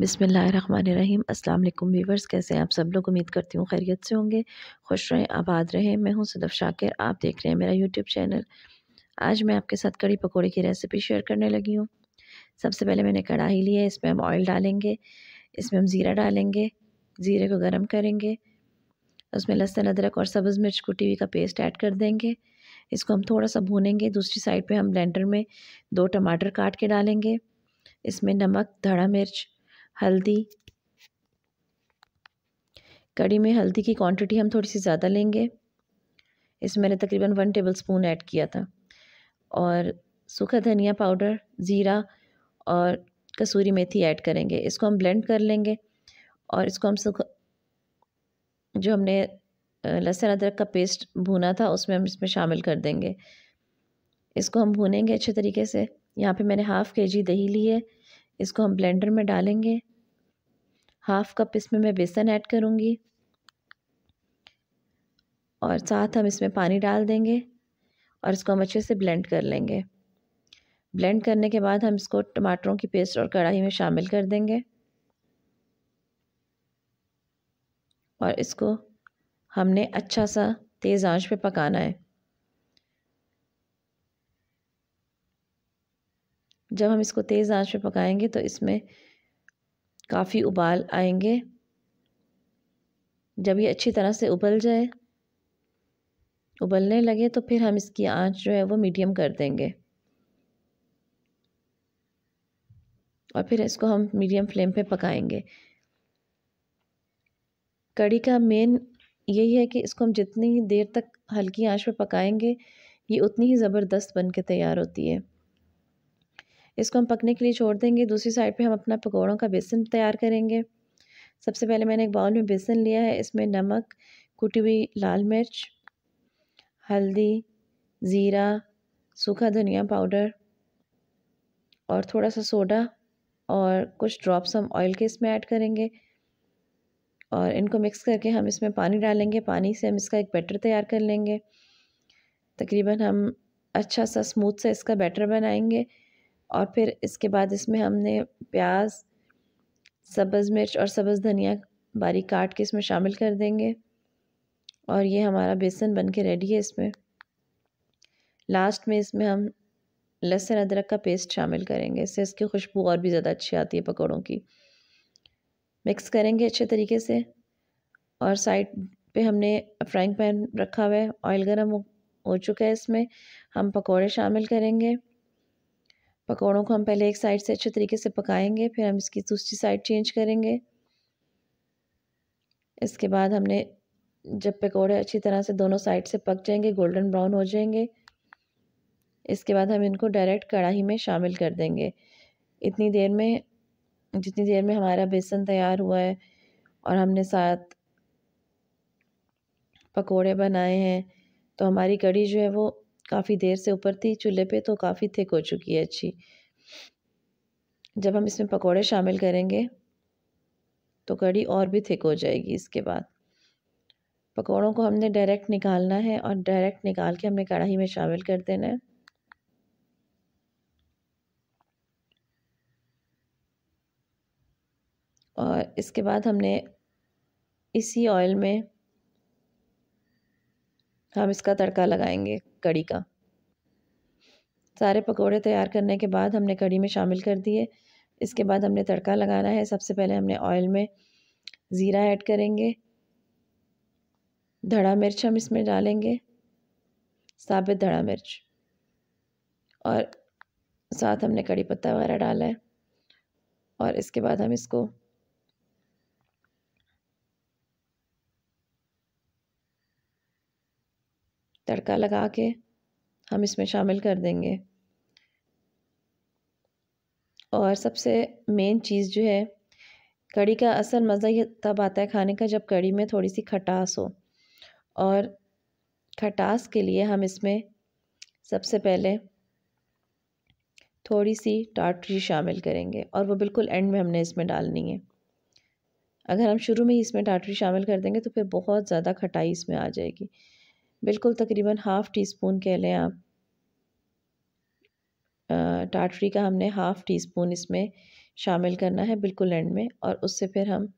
बिसमीम असलम वीवर्स कैसे हैं आप सब लोग उम्मीद करती हूँ खैरियत से होंगे खुश रहें आबाद रहें मैं हूँ सदफ शाकिर आप देख रहे हैं मेरा यूट्यूब चैनल आज मैं आपके साथ कड़ी पकौड़े की रेसिपी शेयर करने लगी हूँ सबसे पहले मैंने कढ़ाई ली है इसमें हम ऑयल डालेंगे इसमें हम ज़ीरा डालेंगे ज़ीरे को गर्म करेंगे उसमें लहसुन अदरक और सब्ज़ मिर्च कुटी हुई का पेस्ट ऐड कर देंगे इसको हम थोड़ा सा भूनेंगे दूसरी साइड पर हम ब्लेंडर में दो टमाटर काट के डालेंगे इसमें नमक धड़ा मिर्च हल्दी कड़ी में हल्दी की क्वांटिटी हम थोड़ी सी ज़्यादा लेंगे इसमें मैंने तकरीबन वन टेबल स्पून ऐड किया था और सूखा धनिया पाउडर ज़ीरा और कसूरी मेथी ऐड करेंगे इसको हम ब्लेंड कर लेंगे और इसको हम सूखा जो हमने लहसुन अदरक का पेस्ट भुना था उसमें हम इसमें शामिल कर देंगे इसको हम भूनेंगे अच्छे तरीके से यहाँ पे मैंने हाफ़ के जी दही ली है इसको हम ब्लेंडर में डालेंगे हाफ़ कप इसमें मैं बेसन ऐड करूँगी और साथ हम इसमें पानी डाल देंगे और इसको हम अच्छे से ब्लेंड कर लेंगे ब्लेंड करने के बाद हम इसको टमाटरों की पेस्ट और कढ़ाई में शामिल कर देंगे और इसको हमने अच्छा सा तेज़ आंच पे पकाना है जब हम इसको तेज़ आंच पे पकाएंगे तो इसमें काफ़ी उबाल आएंगे जब ये अच्छी तरह से उबल जाए उबलने लगे तो फिर हम इसकी आंच जो है वो मीडियम कर देंगे और फिर इसको हम मीडियम फ्लेम पे पकाएंगे कड़ी का मेन यही है कि इसको हम जितनी देर तक हल्की आंच पे पकाएंगे ये उतनी ही ज़बरदस्त बन के तैयार होती है इसको हम पकने के लिए छोड़ देंगे दूसरी साइड पे हम अपना पकौड़ों का बेसन तैयार करेंगे सबसे पहले मैंने एक बाउल में बेसन लिया है इसमें नमक कुटी हुई लाल मिर्च हल्दी ज़ीरा सूखा धनिया पाउडर और थोड़ा सा सोडा और कुछ ड्रॉप्स हम ऑयल के इसमें ऐड करेंगे और इनको मिक्स करके हम इसमें पानी डालेंगे पानी से हम इसका एक बैटर तैयार कर लेंगे तकरीबन हम अच्छा सा स्मूथ सा इसका बैटर बनाएंगे और फिर इसके बाद इसमें हमने प्याज सब्ज़ मिर्च और सब्ज़ धनिया बारीक काट के इसमें शामिल कर देंगे और ये हमारा बेसन बन के रेडी है इसमें लास्ट में इसमें हम लहसुन अदरक का पेस्ट शामिल करेंगे इससे इसकी खुशबू और भी ज़्यादा अच्छी आती है पकौड़ों की मिक्स करेंगे अच्छे तरीके से और साइड पे हमने फ्राइंग पैन रखा हुआ है ऑयल गर्म हो चुका है इसमें हम पकौड़े शामिल करेंगे पकौड़ों को हम पहले एक साइड से अच्छे तरीके से पकाएंगे फिर हम इसकी दूसरी साइड चेंज करेंगे इसके बाद हमने जब पकौड़े अच्छी तरह से दोनों साइड से पक जाएंगे गोल्डन ब्राउन हो जाएंगे इसके बाद हम इनको डायरेक्ट कढ़ाई में शामिल कर देंगे इतनी देर में जितनी देर में हमारा बेसन तैयार हुआ है और हमने साथ पकोड़े बनाए हैं तो हमारी कड़ी जो है वो काफ़ी देर से ऊपर थी चूल्हे पे तो काफ़ी थिक हो चुकी है अच्छी जब हम इसमें पकोड़े शामिल करेंगे तो कड़ी और भी थिक हो जाएगी इसके बाद पकोड़ों को हमने डायरेक्ट निकालना है और डायरेक्ट निकाल के हमने कढ़ाई में शामिल कर देना है और इसके बाद हमने इसी ऑयल में हम इसका तड़का लगाएंगे कड़ी का सारे पकोड़े तैयार करने के बाद हमने कड़ी में शामिल कर दिए इसके बाद हमने तड़का लगाना है सबसे पहले हमने ऑयल में ज़ीरा ऐड करेंगे धड़ा मिर्च हम इसमें डालेंगे साबित धड़ा मिर्च और साथ हमने कड़ी पत्ता वगैरह डाला है और इसके बाद हम इसको तड़का लगा के हम इसमें शामिल कर देंगे और सबसे मेन चीज़ जो है कड़ी का असल मज़ा ये तब आता है खाने का जब कड़ी में थोड़ी सी खटास हो और खटास के लिए हम इसमें सबसे पहले थोड़ी सी टाटरी शामिल करेंगे और वो बिल्कुल एंड में हमने इसमें डालनी है अगर हम शुरू में ही इसमें टाटरी शामिल कर देंगे तो फिर बहुत ज़्यादा खटाई इसमें आ जाएगी बिल्कुल तकरीबन हाफ़ टी स्पून कह लें आप टाटरी का हमने हाफ़ टी स्पून इसमें शामिल करना है बिल्कुल एंड में और उससे फिर हम